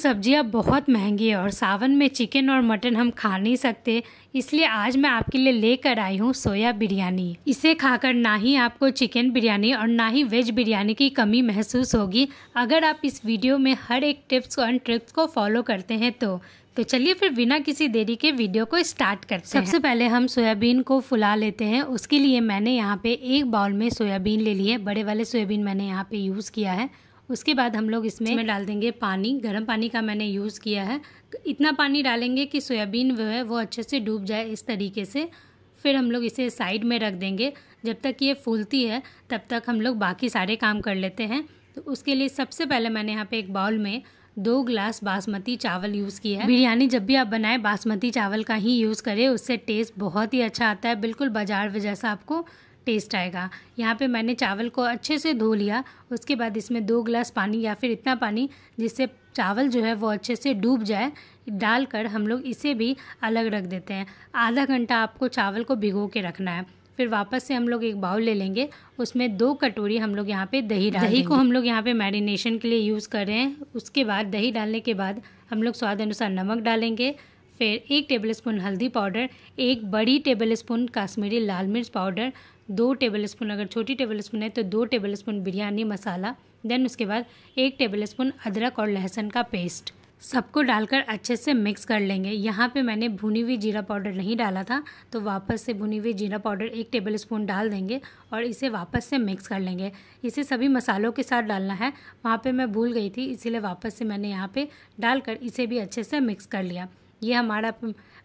सब्जियाँ सब्जियां बहुत महंगी है और सावन में चिकन और मटन हम खा नहीं सकते इसलिए आज मैं आपके लिए लेकर आई हूँ सोया बिरयानी इसे खाकर ना ही आपको चिकन बिरयानी और ना ही वेज बिरयानी की कमी महसूस होगी अगर आप इस वीडियो में हर एक टिप्स और ट्रिक्स को फॉलो करते हैं तो तो चलिए फिर बिना किसी देरी के वीडियो को स्टार्ट करते हैं सबसे पहले हम सोयाबीन को फुला लेते हैं उसके लिए मैंने यहाँ पे एक बाउल में सोयाबीन ले ली है बड़े वाले सोयाबीन मैंने यहाँ पे यूज़ किया है उसके बाद हम लोग इसमें में डाल देंगे पानी गर्म पानी का मैंने यूज़ किया है इतना पानी डालेंगे कि सोयाबीन जो है वो अच्छे से डूब जाए इस तरीके से फिर हम लोग इसे साइड में रख देंगे जब तक ये फूलती है तब तक हम लोग बाकी सारे काम कर लेते हैं तो उसके लिए सबसे पहले मैंने यहाँ पे एक बाउल में दो ग्लास बासमती चावल यूज़ किया है बिरयानी जब भी आप बनाएं बासमती चावल का ही यूज़ करें उससे टेस्ट बहुत ही अच्छा आता है बिल्कुल बाजार वजह जैसा आपको टेस्ट आएगा यहाँ पे मैंने चावल को अच्छे से धो लिया उसके बाद इसमें दो गिलास पानी या फिर इतना पानी जिससे चावल जो है वो अच्छे से डूब जाए डालकर हम लोग इसे भी अलग रख देते हैं आधा घंटा आपको चावल को भिगो के रखना है फिर वापस से हम लोग एक बाउल ले लेंगे उसमें दो कटोरी हम लोग यहाँ पे दही डाल दही को हम लोग यहाँ पे मैरिनेशन के लिए यूज़ कर रहे हैं उसके बाद दही डालने के बाद हम लोग स्वाद अनुसार नमक डालेंगे फिर एक टेबलस्पून हल्दी पाउडर एक बड़ी टेबलस्पून काश्मीरी लाल मिर्च पाउडर दो टेबलस्पून अगर छोटी टेबलस्पून है तो दो टेबलस्पून बिरयानी मसाला देन उसके बाद एक टेबलस्पून अदरक और लहसुन का पेस्ट सबको डालकर अच्छे से मिक्स कर लेंगे यहाँ पे मैंने भुनी हुई जीरा पाउडर नहीं डाला था तो वापस से भुनी हुई जीरा पाउडर एक टेबल स्पून डाल देंगे और इसे वापस से मिक्स कर लेंगे इसे सभी मसालों के साथ डालना है वहाँ पे मैं भूल गई थी इसीलिए वापस से मैंने यहाँ पे डालकर इसे भी अच्छे से मिक्स कर लिया ये हमारा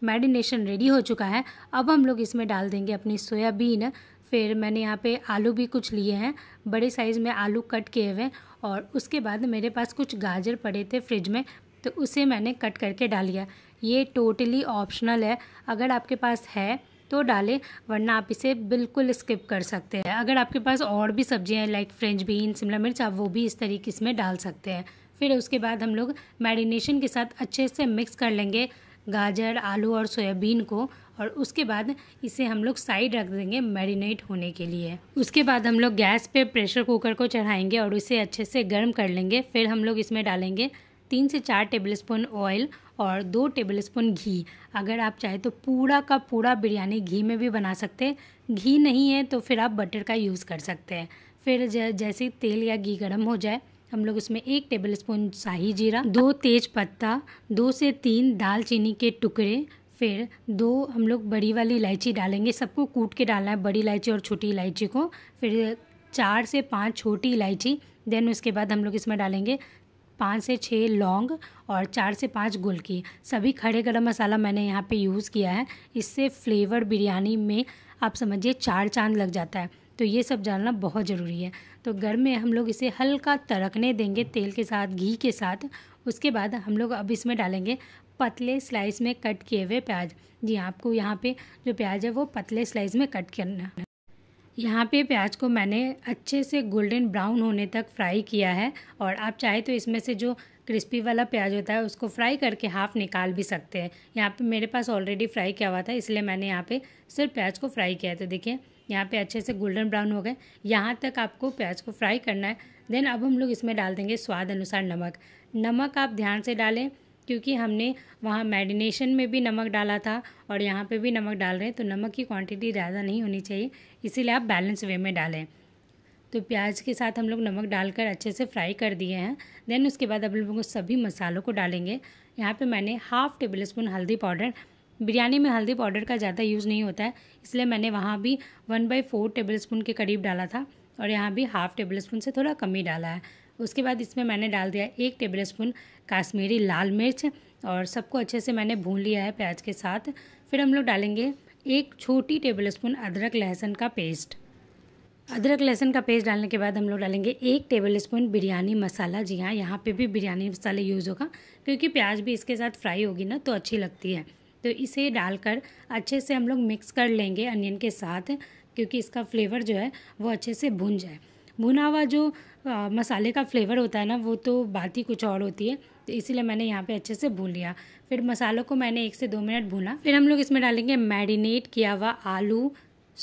मैरिनेशन रेडी हो चुका है अब हम लोग इसमें डाल देंगे अपनी सोयाबीन फिर मैंने यहाँ पे आलू भी कुछ लिए हैं बड़े साइज़ में आलू कट किए हुए और उसके बाद मेरे पास कुछ गाजर पड़े थे फ्रिज में तो उसे मैंने कट करके डाल लिया ये टोटली ऑप्शनल है अगर आपके पास है तो डालें वरना आप इसे बिल्कुल स्किप कर सकते हैं अगर आपके पास और भी सब्जियां हैं लाइक फ्रेंच बीन शिमला मिर्च आप वो भी इस तरीके इसमें डाल सकते हैं फिर उसके बाद हम लोग मैरिनेशन के साथ अच्छे से मिक्स कर लेंगे गाजर आलू और सोयाबीन को और उसके बाद इसे हम लोग साइड रख देंगे मैरिनेट होने के लिए उसके बाद हम लोग गैस पे प्रेशर कुकर को चढ़ाएंगे और उसे अच्छे से गर्म कर लेंगे फिर हम लोग इसमें डालेंगे तीन से चार टेबलस्पून ऑयल और दो टेबलस्पून घी अगर आप चाहे तो पूरा का पूरा बिरयानी घी में भी बना सकते हैं घी नहीं है तो फिर आप बटर का यूज़ कर सकते हैं फिर जैसे तेल या घी गर्म हो जाए हम लोग उसमें एक टेबल स्पून शाही जीरा दो तेज पत्ता दो से तीन दालचीनी के टुकड़े फिर दो हम लोग बड़ी वाली इलायची डालेंगे सबको कूट के डालना है बड़ी इलायची और छोटी इलायची को फिर चार से पाँच छोटी इलायची देन उसके बाद हम लोग इसमें डालेंगे पाँच से छः लौंग और चार से पाँच गुल की सभी खड़े गरम मसाला मैंने यहाँ पे यूज़ किया है इससे फ्लेवर बिरयानी में आप समझिए चार चांद लग जाता है तो ये सब जानना बहुत ज़रूरी है तो घर में हम लोग इसे हल्का तड़कने देंगे तेल के साथ घी के साथ उसके बाद हम लोग अब इसमें डालेंगे पतले स्लाइस में कट किए हुए प्याज जी आपको यहाँ पे जो प्याज है वो पतले स्लाइस में कट करना है यहाँ पे प्याज को मैंने अच्छे से गोल्डन ब्राउन होने तक फ्राई किया है और आप चाहे तो इसमें से जो क्रिस्पी वाला प्याज होता है उसको फ्राई करके हाफ़ निकाल भी सकते हैं यहाँ पे मेरे पास ऑलरेडी फ्राई किया हुआ था इसलिए मैंने यहाँ पे सिर्फ प्याज को फ्राई किया है तो देखिए यहाँ पे अच्छे से गोल्डन ब्राउन हो गए यहाँ तक आपको प्याज को फ्राई करना है देन अब हम लोग इसमें डाल देंगे स्वाद अनुसार नमक नमक आप ध्यान से डालें क्योंकि हमने वहाँ मैरिनेशन में भी नमक डाला था और यहाँ पे भी नमक डाल रहे हैं तो नमक की क्वांटिटी ज़्यादा नहीं होनी चाहिए इसीलिए आप बैलेंस वे में डालें तो प्याज के साथ हम लोग नमक डालकर अच्छे से फ्राई कर दिए हैं देन उसके बाद अब लोग सभी मसालों को डालेंगे यहाँ पे मैंने हाफ़ टेबल स्पून हल्दी पाउडर बिरयानी में हल्दी पाउडर का ज़्यादा यूज़ नहीं होता है इसलिए मैंने वहाँ भी one by four tablespoon के करीब डाला था और यहाँ भी हाफ़ टेबल स्पून से थोड़ा कम ही डाला है उसके बाद इसमें मैंने डाल दिया एक टेबल स्पून काश्मीरी लाल मिर्च और सबको अच्छे से मैंने भून लिया है प्याज के साथ फिर हम लोग डालेंगे एक छोटी टेबल स्पून अदरक लहसुन का पेस्ट अदरक लहसुन का पेस्ट डालने के बाद हम लोग डालेंगे एक टेबल स्पून बिरयानी मसाला जी हाँ यहाँ पे भी बिरयानी मसाला यूज़ होगा क्योंकि प्याज भी इसके साथ फ्राई होगी ना तो अच्छी लगती है तो इसे डालकर अच्छे से हम लोग मिक्स कर लेंगे अनियन के साथ क्योंकि इसका फ्लेवर जो है वो अच्छे से भुन जाए भुना हुआ जो आ, मसाले का फ्लेवर होता है ना वो तो बात ही कुछ और होती है तो इसीलिए मैंने यहाँ पे अच्छे से भून लिया फिर मसालों को मैंने एक से दो मिनट भूना फिर हम लोग इसमें डालेंगे मैरिनेट किया हुआ आलू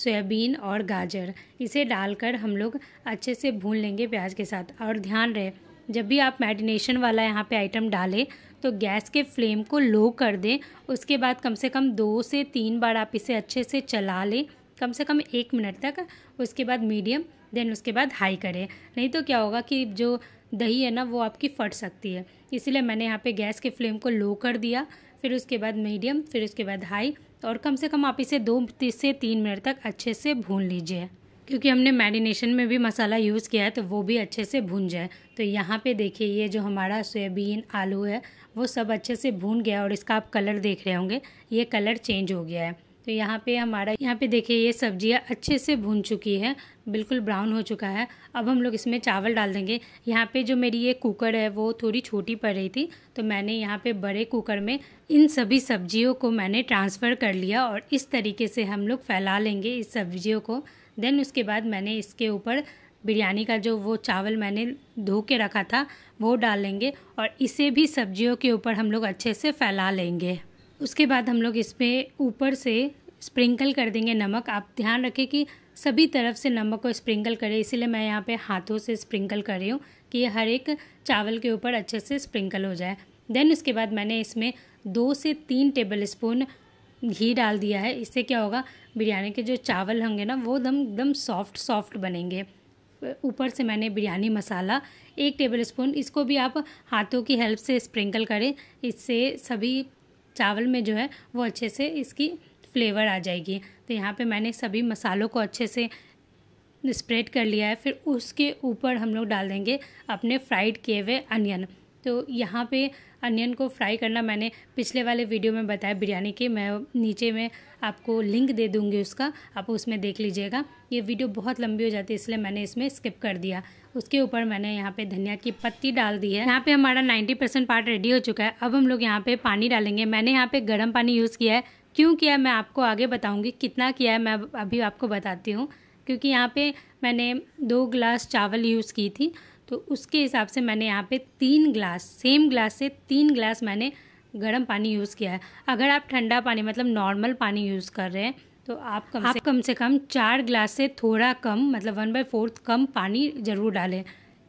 सोयाबीन और गाजर इसे डालकर हम लोग अच्छे से भून लेंगे प्याज के साथ और ध्यान रहे जब भी आप मैरिनेशन वाला यहाँ पे आइटम डालें तो गैस के फ्लेम को लो कर दें उसके बाद कम से कम दो से तीन बार आप इसे अच्छे से चला लें कम से कम एक मिनट तक उसके बाद मीडियम देन उसके बाद हाई करें नहीं तो क्या होगा कि जो दही है ना वो आपकी फट सकती है इसलिए मैंने यहाँ पे गैस के फ्लेम को लो कर दिया फिर उसके बाद मीडियम फिर उसके बाद हाई और कम से कम आप इसे दो से तीन मिनट तक अच्छे से भून लीजिए क्योंकि हमने मैरिनेशन में भी मसाला यूज़ किया है तो वो भी अच्छे से भून जाए तो यहाँ पे देखिए ये जो हमारा सोयाबीन आलू है वो सब अच्छे से भून गया और इसका आप कलर देख रहे होंगे ये कलर चेंज हो गया है तो यहाँ पे हमारा यहाँ पे देखिए ये सब्जियाँ अच्छे से भून चुकी है बिल्कुल ब्राउन हो चुका है अब हम लोग इसमें चावल डाल देंगे यहाँ पे जो मेरी ये कुकर है वो थोड़ी छोटी पड़ रही थी तो मैंने यहाँ पे बड़े कुकर में इन सभी सब्जियों को मैंने ट्रांसफ़र कर लिया और इस तरीके से हम लोग फैला लेंगे इस सब्जियों को देन उसके बाद मैंने इसके ऊपर बिरयानी का जो वो चावल मैंने धो के रखा था वो डाल लेंगे और इसे भी सब्जियों के ऊपर हम लोग अच्छे से फैला लेंगे उसके बाद हम लोग इसमें ऊपर से स्प्रिंकल कर देंगे नमक आप ध्यान रखें कि सभी तरफ से नमक को स्प्रिंकल करें इसीलिए मैं यहाँ पे हाथों से स्प्रिंकल कर रही हूँ कि ये हर एक चावल के ऊपर अच्छे से स्प्रिंकल हो जाए देन उसके बाद मैंने इसमें दो से तीन टेबल स्पून घी डाल दिया है इससे क्या होगा बिरयानी के जो चावल होंगे ना वो दम एकदम सॉफ्ट सॉफ्ट बनेंगे ऊपर से मैंने बिरयानी मसाला एक टेबल स्पून इसको भी आप हाथों की हेल्प से स्प्रिंकल करें इससे सभी चावल में जो है वो अच्छे से इसकी फ्लेवर आ जाएगी तो यहाँ पे मैंने सभी मसालों को अच्छे से स्प्रेड कर लिया है फिर उसके ऊपर हम लोग डाल देंगे अपने फ्राइड किए हुए अनियन तो यहाँ पे अनियन को फ्राई करना मैंने पिछले वाले वीडियो में बताया बिरयानी के मैं नीचे में आपको लिंक दे दूँगी उसका आप उसमें देख लीजिएगा ये वीडियो बहुत लंबी हो जाती है इसलिए मैंने इसमें स्किप कर दिया उसके ऊपर मैंने यहाँ पे धनिया की पत्ती डाल दी है यहाँ पे हमारा 90 परसेंट पार्ट रेडी हो चुका है अब हम लोग यहाँ पे पानी डालेंगे मैंने यहाँ पे गर्म पानी यूज़ किया है क्यों किया मैं आपको आगे बताऊंगी कितना किया है मैं अभी आपको बताती हूँ क्योंकि यहाँ पे मैंने दो ग्लास चावल यूज़ की थी तो उसके हिसाब से मैंने यहाँ पे तीन ग्लास सेम ग्लास से तीन ग्लास मैंने गर्म पानी यूज़ किया है अगर आप ठंडा पानी मतलब नॉर्मल पानी यूज़ कर रहे हैं तो आप कम आप से कम से कम चार ग्लास से थोड़ा कम मतलब वन बाई फोर्थ कम पानी ज़रूर डालें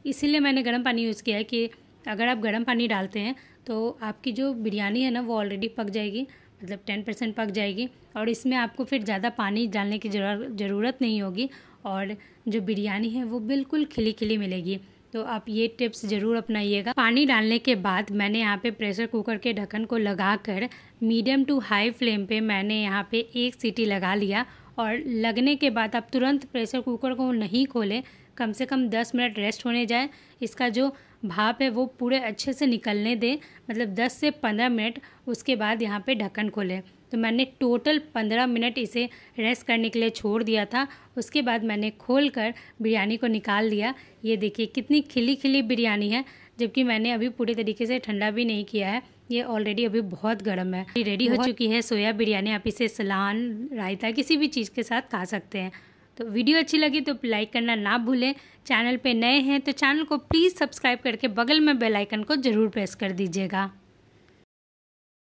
इसीलिए मैंने गर्म पानी यूज़ किया है कि अगर आप गर्म पानी डालते हैं तो आपकी जो बिरयानी है ना वो ऑलरेडी पक जाएगी मतलब टेन परसेंट पक जाएगी और इसमें आपको फिर ज़्यादा पानी डालने की ज़रूरत नहीं होगी और जो बिरयानी है वो बिल्कुल खिली खिली मिलेगी तो आप ये टिप्स ज़रूर अपनाइएगा पानी डालने के बाद मैंने यहाँ पे प्रेशर कुकर के ढक्कन को लगा कर मीडियम टू हाई फ्लेम पे मैंने यहाँ पे एक सीटी लगा लिया और लगने के बाद आप तुरंत प्रेशर कुकर को नहीं खोलें कम से कम दस मिनट रेस्ट होने जाए इसका जो भाप है वो पूरे अच्छे से निकलने दें मतलब 10 से 15 मिनट उसके बाद यहाँ पे ढक्कन खोलें तो मैंने टोटल पंद्रह मिनट इसे रेस्ट करने के लिए छोड़ दिया था उसके बाद मैंने खोल कर बिरयानी को निकाल दिया ये देखिए कितनी खिली खिली बिरयानी है जबकि मैंने अभी पूरे तरीके से ठंडा भी नहीं किया है ये ऑलरेडी अभी बहुत गर्म है रेडी हो चुकी है सोया बिरयानी आप इसे सलान रायता किसी भी चीज़ के साथ खा सकते हैं तो वीडियो अच्छी लगी तो लाइक करना ना भूलें चैनल पे नए हैं तो चैनल को प्लीज़ सब्सक्राइब करके बगल में बेल आइकन को ज़रूर प्रेस कर दीजिएगा